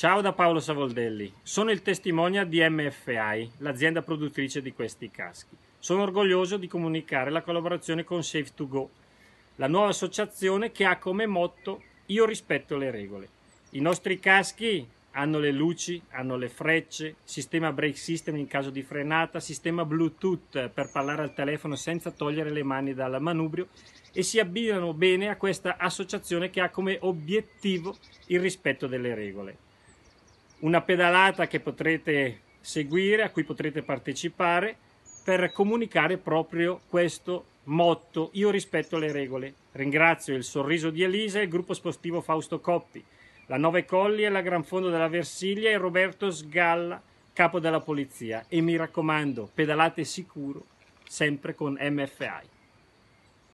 Ciao da Paolo Savoldelli, sono il testimonial di MFI, l'azienda produttrice di questi caschi. Sono orgoglioso di comunicare la collaborazione con Safe2Go, la nuova associazione che ha come motto Io rispetto le regole. I nostri caschi hanno le luci, hanno le frecce, sistema brake system in caso di frenata, sistema Bluetooth per parlare al telefono senza togliere le mani dal manubrio e si abbinano bene a questa associazione che ha come obiettivo il rispetto delle regole una pedalata che potrete seguire, a cui potrete partecipare per comunicare proprio questo motto Io rispetto le regole. Ringrazio il sorriso di Elisa e il gruppo sportivo Fausto Coppi, la Nove Colli e la Gran Fondo della Versiglia e Roberto Sgalla, capo della polizia. E mi raccomando, pedalate sicuro, sempre con MFI.